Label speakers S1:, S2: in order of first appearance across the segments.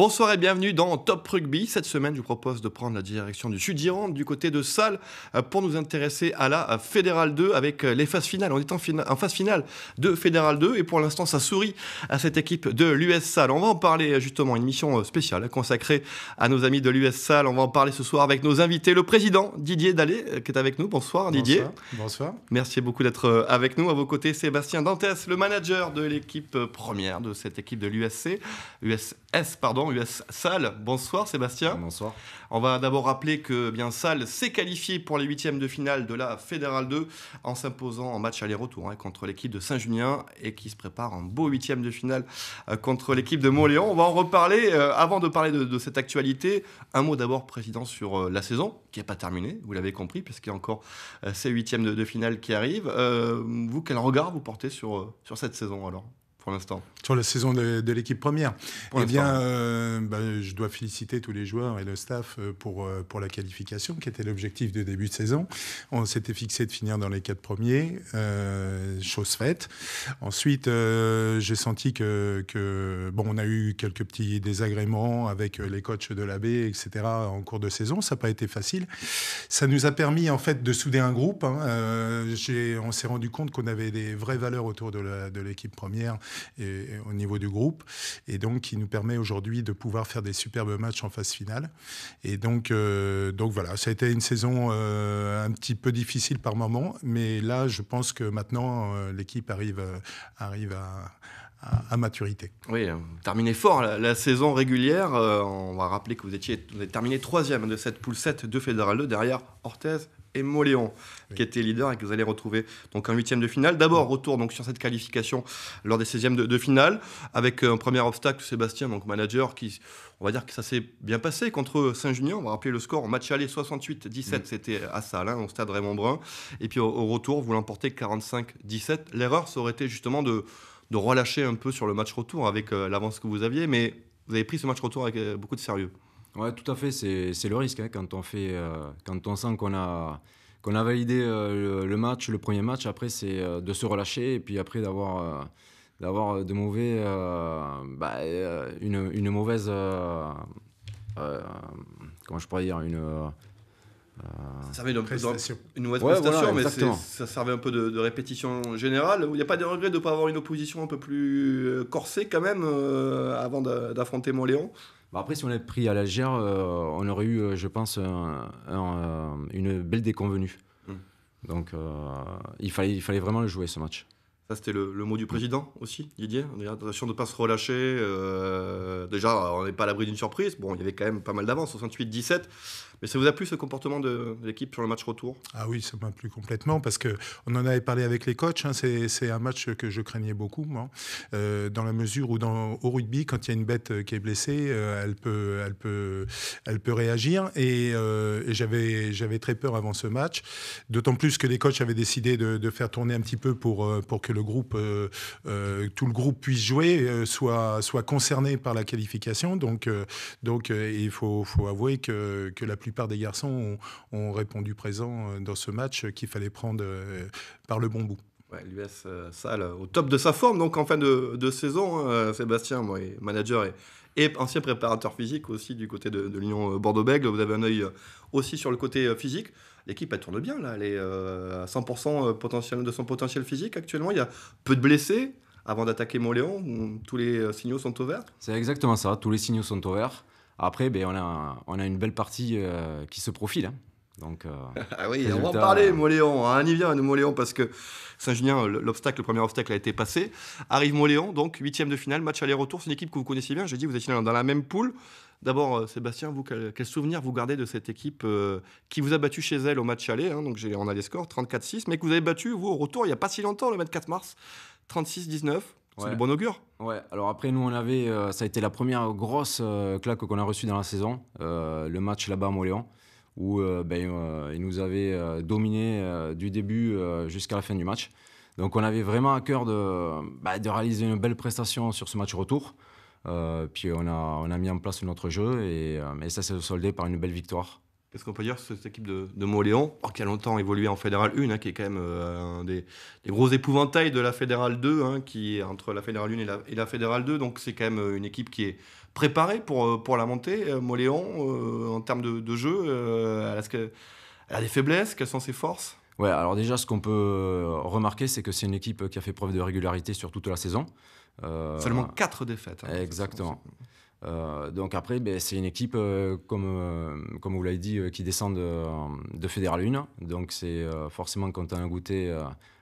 S1: Bonsoir et bienvenue dans Top Rugby. Cette semaine, je vous propose de prendre la direction du Sud-Gironde, du côté de Salles, euh, pour nous intéresser à la euh, Fédérale 2 avec euh, les phases finales. On est en, en phase finale de Fédérale 2 et pour l'instant, ça sourit à cette équipe de l'US Salles. On va en parler justement, une mission spéciale consacrée à nos amis de l'US Salles. On va en parler ce soir avec nos invités, le président Didier Dallet qui est avec nous. Bonsoir Didier. Bonsoir. Merci beaucoup d'être avec nous. À vos côtés, Sébastien Dantès, le manager de l'équipe première de cette équipe de l'USC, USS, pardon Salle. Bonsoir Sébastien. Bonsoir. On va d'abord rappeler que eh bien Salle s'est qualifié pour les huitièmes de finale de la Fédérale 2 en s'imposant en match aller-retour hein, contre l'équipe de saint julien et qui se prépare en beau huitième de finale euh, contre l'équipe de Montléon. On va en reparler. Euh, avant de parler de, cette actualité, un mot d'abord, Président, sur euh, la saison qui n'est pas terminée, vous l'avez compris, puisqu'il y a encore ces huitièmes de, de, finale qui arrivent. vous, quel regard vous portez sur, sur cette saison alors pour l'instant.
S2: Sur la saison de, l'équipe première. eh bien, euh, bah, je dois féliciter tous les joueurs et le staff euh, pour, euh, pour la qualification, qui était l'objectif de début de saison. On s'était fixé de finir dans les quatre premiers, chose faite. Ensuite, j'ai senti que, bon, on a eu quelques petits désagréments avec les coachs de l'AB, etc., en cours de saison. Ça n'a pas été facile. Ça nous a permis, en fait, de souder un groupe. Hein. on s'est rendu compte qu'on avait des vraies valeurs autour de l'équipe première au niveau du groupe, et donc qui nous permet aujourd'hui de pouvoir faire des superbes matchs en phase finale. Et donc, euh, donc voilà, ça a été une saison euh, un petit peu difficile par moment, mais là, je pense que maintenant, euh, l'équipe arrive, arrive à, maturité.
S1: Oui, terminé fort la, saison régulière. on va rappeler que vous étiez avez terminé troisième de cette poule 7 de Fédéral 2 derrière Orthez, et Moléon, qui était leader et que vous allez retrouver donc en huitième de finale. D'abord, retour donc sur cette qualification lors des 16e de, finale, avec euh, un premier obstacle, Sébastien, donc manager, qui on va dire que ça s'est bien passé contre saint junior On va rappeler le score en match aller 68-17, c'était à Salins, au stade Raymond Brun. Et puis au, retour, vous l'emportez 45-17. L'erreur, ça aurait été justement de, de, relâcher un peu sur le match retour avec euh, l'avance que vous aviez, mais vous avez pris ce match retour avec euh, beaucoup de sérieux. Ouais, tout à fait, c'est le risque hein, quand on fait,
S3: euh, quand on sent qu'on a qu'on a validé euh, le, match, le premier match. Après, c'est euh, de se relâcher et puis après d'avoir d'avoir de mauvais bah, une, une, mauvaise comment je pourrais dire une
S1: une mauvaise prestation, mais ça servait un peu de, de répétition générale. Il n'y a pas de regret de ne pas avoir une opposition un peu plus corsée quand même avant d'affronter Montléon
S3: bah, après, si on l'avait pris à l'Algère, euh, on aurait eu, euh, je pense, euh, une belle déconvenue. Hmm. Donc, il, fallait, il fallait vraiment le jouer, ce match.
S1: Ça, c'était le, mot du président aussi, Didier. On attention de ne pas se relâcher. déjà, on n'est pas à l'abri d'une surprise. Bon, il y avait quand même pas mal d'avance, 68-17. Mais ça vous a plu ce comportement de l'équipe sur le match retour
S2: Ah oui, ça m'a plu complètement parce que on en avait parlé avec les coachs. Hein. c'est un match que je craignais beaucoup, moi, euh, dans la mesure où dans, au rugby, quand il y a une bête euh, qui est blessée, euh, elle peut, elle peut, elle peut réagir. Et, j'avais, j'avais très peur avant ce match, d'autant plus que les coachs avaient décidé de, de, faire tourner un petit peu pour pour que le groupe, tout le groupe puisse jouer, soit soit concerné par la qualification. Donc donc il faut faut avouer que que la plus plupart des garçons ont, répondu présent euh, dans ce match euh, qu'il fallait prendre euh, par le bon bout. L'US sale au top de sa
S1: forme, donc en fin de, saison, hein, Sébastien, moi, manager et, ancien préparateur physique aussi du côté de, l'Union bordeaux bègle vous avez un œil aussi sur le côté physique. L'équipe, elle tourne bien, là, elle est à 100% potentiel, de son potentiel physique actuellement, il y a peu de blessés avant d'attaquer Montléon, tous les signaux sont ouverts. C'est
S3: exactement ça, tous les signaux sont ouverts. Après, ben, on, a, on a une belle partie euh, qui se profile. Hein. Donc, euh,
S1: ah oui, on va en parler, euh... Moléon. Ah, on y vient, Moléon, parce que saint julien l'obstacle, le premier obstacle a été passé. Arrive Moléon, donc huitième de finale, match aller-retour. C'est une équipe que vous connaissez bien. Je dis, vous étiez dans la même poule. D'abord, euh, Sébastien, vous, quel, souvenir vous gardez de cette équipe qui vous a battu chez elle au match aller hein? Donc on a les scores 34-6, mais que vous avez battu, vous, au retour, il n'y a pas si longtemps, le 24 mars, 36-19. C'est bon augure. Ouais. Alors après, nous, on avait, euh, ça a été
S3: la première grosse euh, claque qu'on a reçue dans la saison, euh, le match là-bas à Moléon, où ben, ils nous avaient dominé du début jusqu'à la fin du match. Donc on avait vraiment à cœur de, bah, réaliser une belle prestation sur ce match retour. puis on a, on a mis en place notre jeu et, et ça s'est soldé par une belle victoire.
S1: Qu'est-ce qu'on peut dire sur cette équipe de, de Montléon, qui a longtemps évolué en Fédérale hein, 1, qui est quand même euh, un des, des, gros épouvantails de la Fédérale 2, hein, qui est entre la Fédérale 1 et la, Fédérale 2. Donc c'est quand même euh, une équipe qui est préparée pour, euh, pour la montée. Moléon, en termes de, de jeu, elle, a ce des faiblesses, quelles sont ses forces
S3: Ouais, alors déjà, ce qu'on peut remarquer, c'est que c'est une équipe qui a fait preuve de régularité sur toute la saison. Seulement 4 défaites. Hein. exactement. Euh, donc après, ben, c'est une équipe, euh, comme, euh, comme vous l'avez dit, qui descend de, de Fédéral 1. Donc c'est forcément quand on a goûté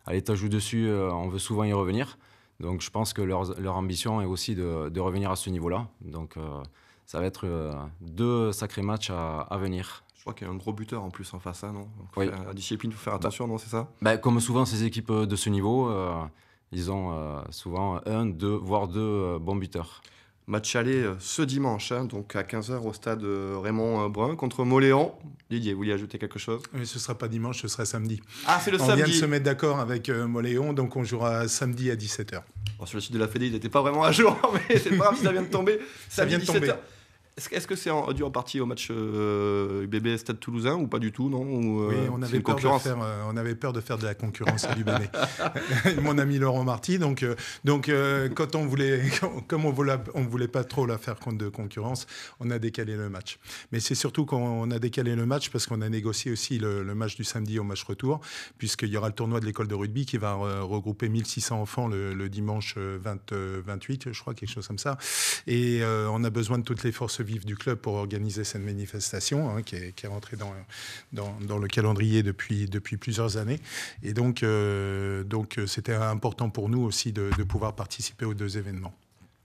S3: à l'étage ou dessus, on veut souvent y revenir. Donc je pense que leur, leur ambition est aussi de, revenir à ce niveau-là. Donc ça va être deux sacrés matchs à, venir. Je crois qu'il y a un gros
S1: buteur en plus en face, hein, non oui. La discipline, il faut faire bah. attention, non C'est ça
S3: bah, Comme souvent ces équipes de ce niveau,
S1: ils ont souvent un, deux, voire deux bons buteurs. Match aller euh, ce dimanche, hein, donc à 15h au stade euh, Raymond euh, Brun contre Moléon. Didier, vous voulez ajouter quelque chose
S2: oui, Ce ne sera pas dimanche, ce sera samedi. Ah, c'est le samedi. On vient de se mettre d'accord avec Moléon, donc on jouera samedi à 17h.
S1: sur le site de la Fédé, il n'était pas vraiment à jour,
S2: mais c'est pas grave, ça vient de tomber. Ça, vient de tomber.
S1: Est-ce que c'est dû en partie au match euh, UBB Stade Toulousain ou pas du tout non euh, Oui, on avait, peur de faire,
S2: euh, on avait peur de faire de la concurrence à l'UBB. Mon ami Laurent Marty. Donc, euh, donc quand on voulait, comme on voulait, on voulait pas trop la faire contre de concurrence, on a décalé le match. Mais c'est surtout qu'on a décalé le match parce qu'on a négocié aussi le, match du samedi au match retour, puisqu'il y aura le tournoi de l'école de rugby qui va regrouper 1600 enfants le, dimanche 28, je crois, quelque chose comme ça. Et on a besoin de toutes les forces du club pour organiser cette manifestation, hein, qui, est, qui, rentrée dans, dans, le calendrier depuis, depuis plusieurs années. Et donc, euh, donc euh, c'était important pour nous aussi de, pouvoir participer aux deux événements.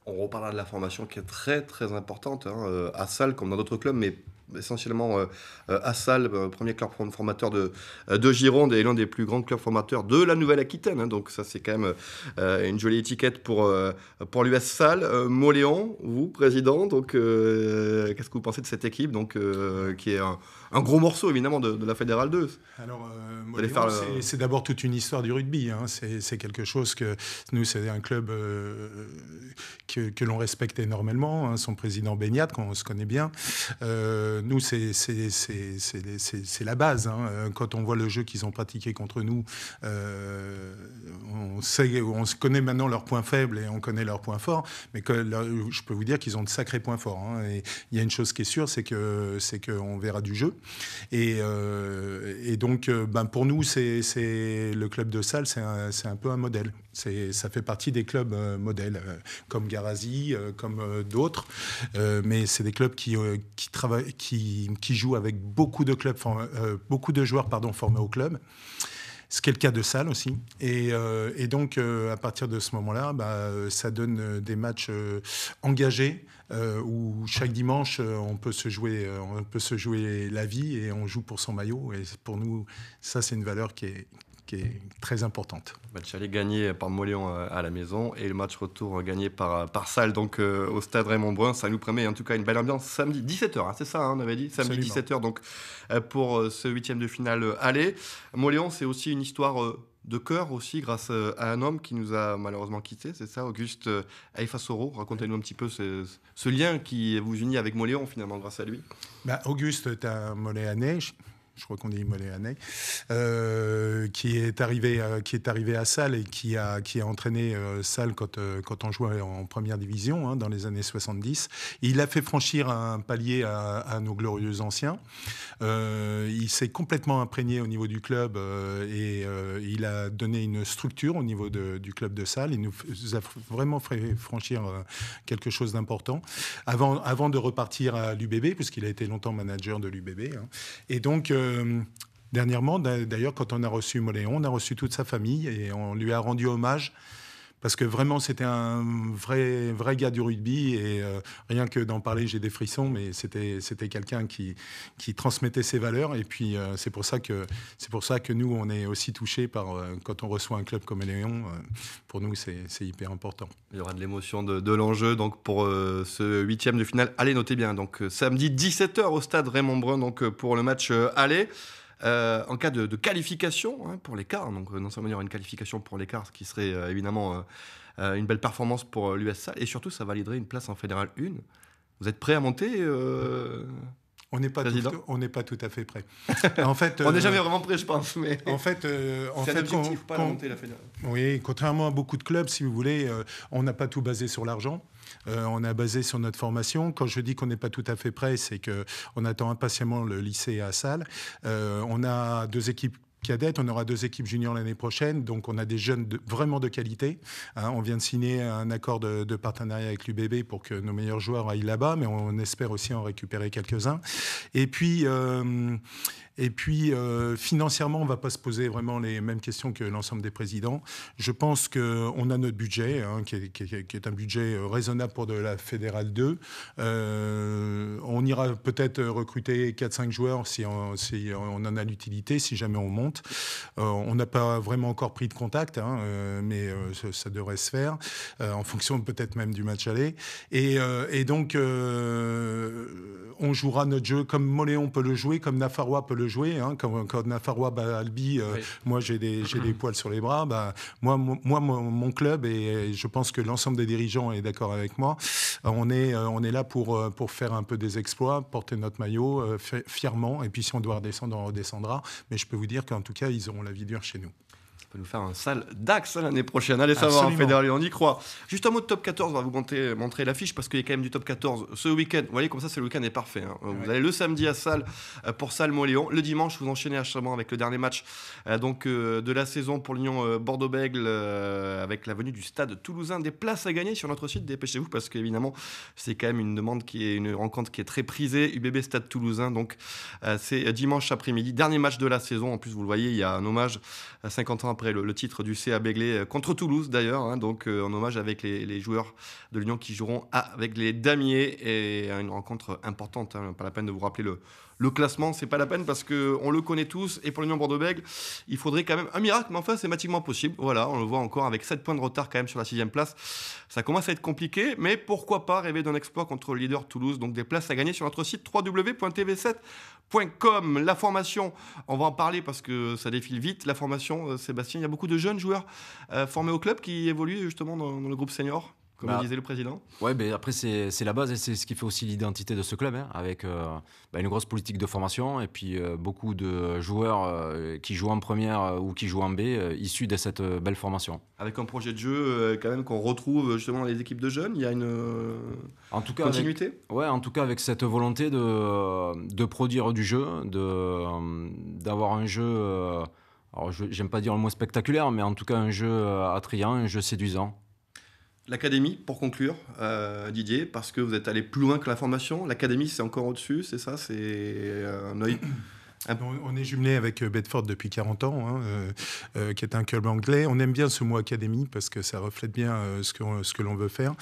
S1: On reparlera de la formation qui est très très importante hein, euh, à Salle comme dans d'autres clubs, mais essentiellement euh, euh, Assal, euh, premier club formateur de, de Gironde et l'un des plus grands clubs formateurs de la Nouvelle-Aquitaine. Hein. donc ça, c'est quand même une jolie étiquette pour, pour l'US Salle. Moléon, vous, président, donc qu'est-ce que vous pensez de cette équipe donc, qui est un, gros morceau, évidemment, de, la Fédérale 2 Alors, c'est
S2: d'abord toute une histoire du rugby. Hein. c'est quelque chose que nous, c'est un club que, l'on respecte énormément. Hein. son président Beignat, qu'on se connaît bien nous, c'est la base. Hein. Euh, quand on voit le jeu qu'ils ont pratiqué contre nous, euh, on, sait, on connaît maintenant leurs points faibles et on connaît leurs points forts. Mais je peux vous dire qu'ils ont de sacrés points forts. Hein. Et il y a une chose qui est sûre, c'est que c'est qu'on verra du jeu. Et, euh, donc, ben, pour nous, c'est le club de salle, c'est un, peu un modèle. Ça fait partie des clubs modèles, comme Garazi, comme d'autres. mais c'est des clubs qui, qui travaillent qui, joue avec beaucoup de, clubs, euh, beaucoup de joueurs pardon, formés au club, ce qui est le cas de Salle aussi. Et, euh, donc, euh, à partir de ce moment-là, bah, ça donne des matchs engagés. où chaque dimanche on peut se jouer, on peut se jouer la vie et on joue pour son maillot. Et pour nous, ça c'est une valeur qui est, qui est très importante.
S1: Match aller gagné par Moléon euh, à la maison et le match retour gagné par, euh, par Salle donc euh, au stade Raymond Brun. Ça nous promet en tout cas une belle ambiance samedi 17h, hein, c'est ça hein, on avait dit Samedi 17h donc pour ce huitième de finale aller. Moléon c'est aussi une histoire de cœur aussi grâce à un homme qui nous a malheureusement quitté c'est ça, Auguste Soro Racontez-nous un petit peu ce, lien qui vous unit avec Moléon finalement grâce à lui.
S2: Bah, Auguste est un Moléanais, je crois qu'on dit Moléanais, euh, qui est arrivé, euh, qui est arrivé à Salles et qui a, qui a entraîné euh, Salles quand, euh, quand on jouait en première division hein, dans les années 70. Il a fait franchir un palier à, nos glorieux anciens. il s'est complètement imprégné au niveau du club et il a donné une structure au niveau du club de Salles. Il nous a vraiment fait franchir quelque chose d'important avant, avant de repartir à l'UBB, puisqu'il a été longtemps manager de l'UBB. Hein. Et donc, dernièrement. D'ailleurs, quand on a reçu Moléon, on a reçu toute sa famille et on lui a rendu hommage parce que vraiment c'était un vrai vrai gars du rugby et euh, rien que d'en parler j'ai des frissons mais c'était c'était quelqu'un qui qui transmettait ses valeurs et puis euh, c'est pour ça que c'est pour ça que nous on est aussi touchés par euh, quand on reçoit un club comme Léon pour nous c'est hyper important
S1: il y aura de l'émotion de, l'enjeu donc pour ce huitième de finale allez notez bien donc samedi 17h au stade Raymond Brun donc pour le match aller euh, en cas de, qualification hein, pour l'écart, donc euh, non seulement il y aura une qualification pour l'écart, ce qui serait euh, évidemment une belle performance pour l'USA. et surtout ça validerait une place en fédéral 1.
S2: Vous êtes prêt à monter on n'est pas, tout, pas tout à fait prêt. En fait, on n'est jamais
S1: vraiment prêt, je pense. Mais en fait, en fait, objectif, on, pas monter, la fédérale.
S2: Oui, contrairement à beaucoup de clubs, si vous voulez, on n'a pas tout basé sur l'argent. Euh, on a basé sur notre formation. Quand je dis qu'on n'est pas tout à fait prêt, c'est qu'on attend impatiemment le lycée à Salle. Euh, on a deux équipes cadettes. On aura deux équipes juniors l'année prochaine, donc on a des jeunes vraiment de qualité. Hein. on vient de signer un accord de, partenariat avec l'UBB pour que nos meilleurs joueurs aillent là-bas, mais on, espère aussi en récupérer quelques-uns. Et puis. Euh, et puis, euh, financièrement, on ne va pas se poser vraiment les mêmes questions que l'ensemble des présidents. Je pense qu'on a notre budget, hein, qui, est, un budget euh, raisonnable pour de la Fédérale 2. Euh, on ira peut-être recruter 4-5 joueurs si on, on, en a l'utilité, si jamais on monte. on n'a pas vraiment encore pris de contact, hein, mais ça, devrait se faire, en fonction peut-être même du match aller. Et, donc, on jouera notre jeu comme Moléon peut le jouer, comme Nafarroa peut le jouer. Hein. Quand, quand Albi, euh, moi j'ai des, poils sur les bras. Bah, moi, moi mon, club, et je pense que l'ensemble des dirigeants est d'accord avec moi, euh, on est, euh, on est là pour faire un peu des exploits, porter notre maillot fièrement. Et puis si on doit redescendre, on redescendra. Mais je peux vous dire qu'en tout cas, ils auront la vie dure chez nous
S1: peut nous faire un sale DAX l'année prochaine. Allez savoir, Fédéral, on y croit. Juste un mot de top 14, on va vous montrer, montrer l'affiche parce qu'il y a quand même du top 14 ce week-end. Vous voyez, comme ça, c'est le week-end est parfait. Hein. Vous allez le samedi à Salle euh, pour Salmo-Léon. Le dimanche, vous enchaînez à Chamon avec le dernier match euh, donc, euh, de la saison pour l'Union Bordeaux-Bègle avec la venue du stade toulousain. Des places à gagner sur notre site, dépêchez-vous parce qu'évidemment, c'est quand même une demande qui est une rencontre qui est très prisée. UBB Stade toulousain, donc c'est dimanche après-midi. Dernier match de la saison. En plus, vous le voyez, il y a un hommage à 50 ans après le, titre du CA Béglé e contre Toulouse d'ailleurs, hein, donc euh, en hommage avec les, joueurs de l'Union qui joueront avec les Damiers et une rencontre importante. Hein, pas la peine de vous rappeler le, le classement, c'est pas la peine parce qu'on le connaît tous. Et pour l'Union Bordeaux-Bègles, il faudrait quand même un miracle, mais enfin, c'est mathématiquement possible. Voilà, on le voit encore avec 7 points de retard quand même sur la 6 place. Ça commence à être compliqué, mais pourquoi pas rêver d'un exploit contre le leader Toulouse Donc des places à gagner sur notre site www.tv7.com. La formation, on va en parler parce que ça défile vite. La formation, euh, Sébastien, il y a beaucoup de jeunes joueurs euh, formés au club qui évoluent justement dans le groupe senior comme bah, le disait le président.
S3: Ouais, mais après, c'est la base et c'est ce qui fait aussi l'identité de ce club, hein, avec euh, bah, une grosse politique de formation et puis euh, beaucoup de joueurs euh, qui jouent en première ou qui jouent en B, issus de cette belle formation.
S1: Avec un projet de jeu, quand même, qu'on retrouve justement dans les équipes de jeunes, il y a une en tout cas, continuité
S3: Ouais, en tout cas, avec cette volonté de, de produire du jeu, d'avoir un jeu. alors, j'aime pas dire le mot spectaculaire, mais en tout cas un jeu attrayant, un jeu séduisant.
S1: L'académie, pour conclure, euh, Didier, parce que vous êtes allé plus loin que la formation. L'académie, c'est encore au-dessus, c'est ça C'est euh, un œil
S2: ah on est jumelé avec euh, Bedford depuis 40 ans, hein, euh, euh, qui est un club anglais. On aime bien ce mot académie parce que ça reflète bien ce que, ce que l'on veut faire.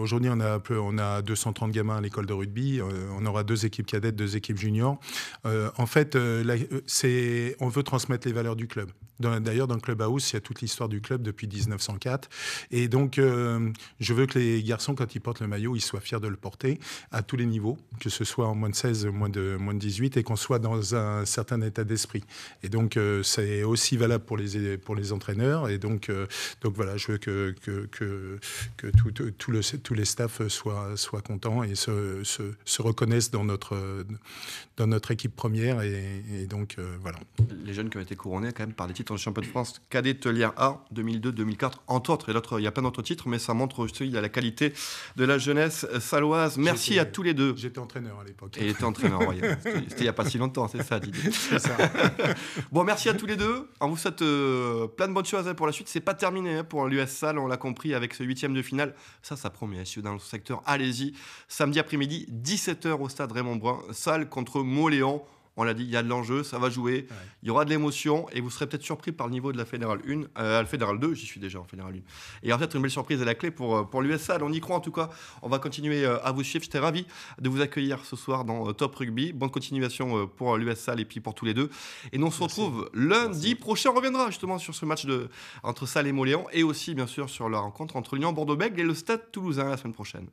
S2: Aujourd'hui, on a, on a 230 gamins à l'école de rugby. on aura deux équipes cadettes, deux équipes juniors. en fait, c'est on veut transmettre les valeurs du club. D'ailleurs, dans, le club house, il y a toute l'histoire du club depuis 1904. Et donc, je veux que les garçons, quand ils portent le maillot, ils soient fiers de le porter à tous les niveaux, que ce soit en moins de 16, moins de, moins de 18, et qu'on soit dans dans un certain état d'esprit. Et donc, euh, c'est aussi valable pour les, pour les entraîneurs. Et donc, euh, donc voilà, je veux que, que, que, tout, tout le, tous les staffs soient, soient contents et se, se, reconnaissent dans notre, dans notre équipe première. Et, donc, euh, voilà.
S1: Les jeunes qui ont été couronnés quand même par les titres de champion de France, cadet Lière A, 2002-2004, entre autres. Et l'autre il y a plein d'autres titres, mais ça montre aussi la qualité de la jeunesse saloise. Merci à
S2: tous les deux. J'étais entraîneur à l'époque.
S1: Et était entraîneur, c'était il n'y a pas si longtemps. c'est ça bon, merci à tous les deux. On vous souhaite euh, plein de bonnes choses hein, pour la suite. C'est pas terminé hein, pour l'US Salle, on l'a compris, avec ce huitième de finale. Ça, ça promet, si hein, dans le secteur, allez-y. Samedi après-midi, 17h au stade Raymond Brun, salle contre Moléon. On l'a dit, il y a de l'enjeu, ça va jouer, il y aura de l'émotion et vous serez peut-être surpris par le niveau de la Fédérale 1, euh, la Fédérale 2, j'y suis déjà en Fédérale 1. Et en fait, peut une belle surprise à la clé pour, euh, pour l'USA. On y croit en tout cas. On va continuer euh, à vous suivre. J'étais ravi de vous accueillir ce soir dans euh, Top Rugby. Bonne continuation pour l'USA et puis pour tous les deux. Et nous on se retrouve lundi prochain. On reviendra justement sur ce match de, entre Salle et Moléon et aussi bien sûr sur la rencontre entre l'Union Bordeaux-Bègles et le Stade Toulousain la semaine prochaine.